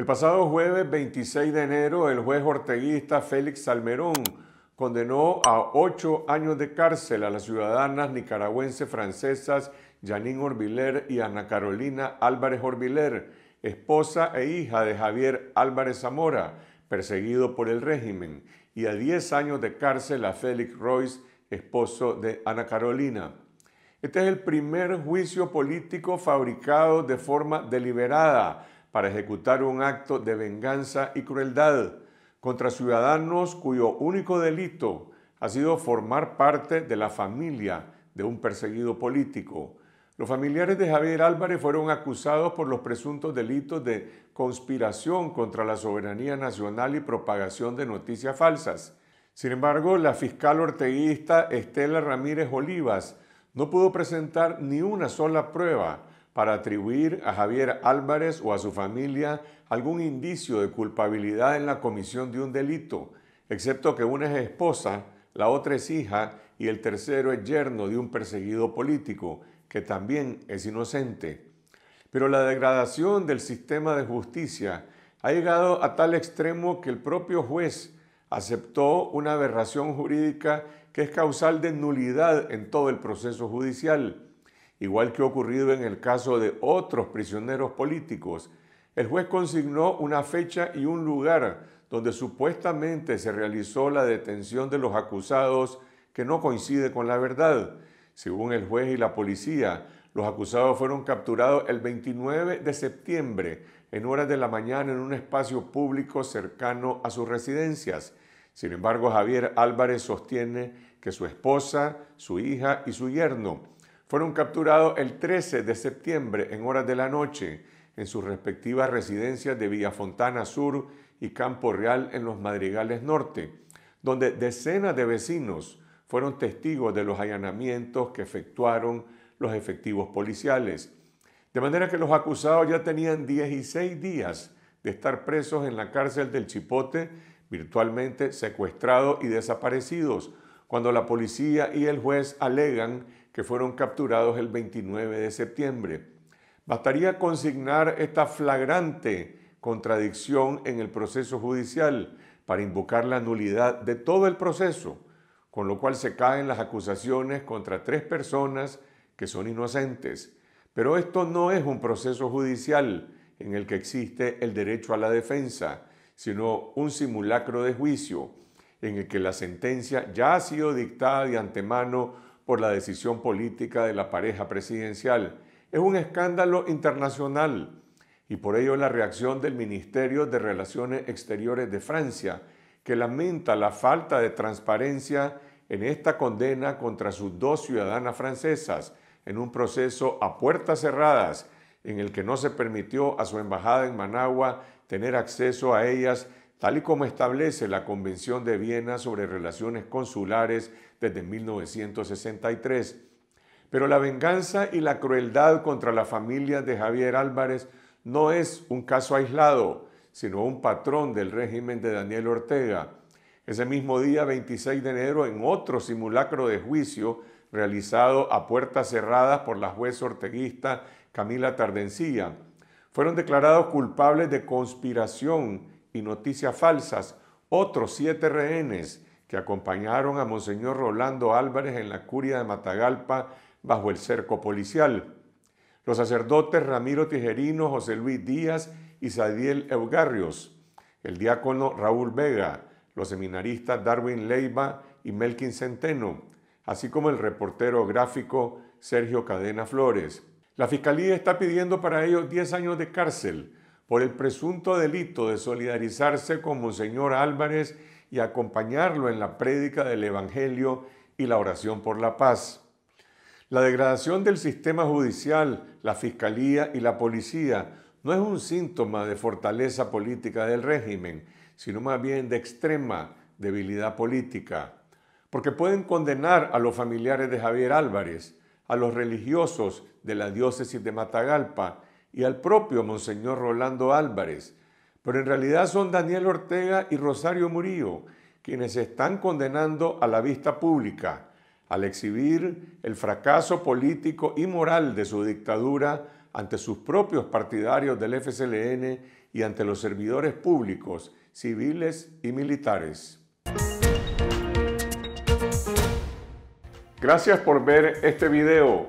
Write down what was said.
El pasado jueves 26 de enero, el juez orteguista Félix Salmerón condenó a ocho años de cárcel a las ciudadanas nicaragüenses francesas Janine Orbiler y Ana Carolina Álvarez Orbiler, esposa e hija de Javier Álvarez Zamora, perseguido por el régimen, y a 10 años de cárcel a Félix Royce, esposo de Ana Carolina. Este es el primer juicio político fabricado de forma deliberada para ejecutar un acto de venganza y crueldad contra ciudadanos cuyo único delito ha sido formar parte de la familia de un perseguido político. Los familiares de Javier Álvarez fueron acusados por los presuntos delitos de conspiración contra la soberanía nacional y propagación de noticias falsas. Sin embargo, la fiscal orteguista Estela Ramírez Olivas no pudo presentar ni una sola prueba para atribuir a Javier Álvarez o a su familia algún indicio de culpabilidad en la comisión de un delito, excepto que una es esposa, la otra es hija y el tercero es yerno de un perseguido político, que también es inocente. Pero la degradación del sistema de justicia ha llegado a tal extremo que el propio juez aceptó una aberración jurídica que es causal de nulidad en todo el proceso judicial igual que ha ocurrido en el caso de otros prisioneros políticos, el juez consignó una fecha y un lugar donde supuestamente se realizó la detención de los acusados que no coincide con la verdad. Según el juez y la policía, los acusados fueron capturados el 29 de septiembre en horas de la mañana en un espacio público cercano a sus residencias. Sin embargo, Javier Álvarez sostiene que su esposa, su hija y su yerno fueron capturados el 13 de septiembre en horas de la noche en sus respectivas residencias de Villafontana Sur y Campo Real en los Madrigales Norte, donde decenas de vecinos fueron testigos de los allanamientos que efectuaron los efectivos policiales. De manera que los acusados ya tenían 16 días de estar presos en la cárcel del Chipote, virtualmente secuestrados y desaparecidos, cuando la policía y el juez alegan que fueron capturados el 29 de septiembre. Bastaría consignar esta flagrante contradicción en el proceso judicial para invocar la nulidad de todo el proceso, con lo cual se caen las acusaciones contra tres personas que son inocentes. Pero esto no es un proceso judicial en el que existe el derecho a la defensa, sino un simulacro de juicio en el que la sentencia ya ha sido dictada de antemano por la decisión política de la pareja presidencial. Es un escándalo internacional y por ello la reacción del Ministerio de Relaciones Exteriores de Francia, que lamenta la falta de transparencia en esta condena contra sus dos ciudadanas francesas en un proceso a puertas cerradas en el que no se permitió a su embajada en Managua tener acceso a ellas tal y como establece la Convención de Viena sobre Relaciones Consulares desde 1963. Pero la venganza y la crueldad contra la familia de Javier Álvarez no es un caso aislado, sino un patrón del régimen de Daniel Ortega. Ese mismo día, 26 de enero, en otro simulacro de juicio realizado a puertas cerradas por la juez orteguista Camila Tardencilla, fueron declarados culpables de conspiración y noticias falsas, otros siete rehenes que acompañaron a Monseñor Rolando Álvarez en la curia de Matagalpa bajo el cerco policial. Los sacerdotes Ramiro Tijerino, José Luis Díaz y Sadiel Eugarrios, el diácono Raúl Vega, los seminaristas Darwin Leiva y Melkin Centeno, así como el reportero gráfico Sergio Cadena Flores. La Fiscalía está pidiendo para ellos 10 años de cárcel por el presunto delito de solidarizarse con Monseñor Álvarez y acompañarlo en la prédica del Evangelio y la oración por la paz. La degradación del sistema judicial, la fiscalía y la policía no es un síntoma de fortaleza política del régimen, sino más bien de extrema debilidad política, porque pueden condenar a los familiares de Javier Álvarez, a los religiosos de la diócesis de Matagalpa, y al propio Monseñor Rolando Álvarez, pero en realidad son Daniel Ortega y Rosario Murillo quienes están condenando a la vista pública al exhibir el fracaso político y moral de su dictadura ante sus propios partidarios del FSLN y ante los servidores públicos, civiles y militares. Gracias por ver este video.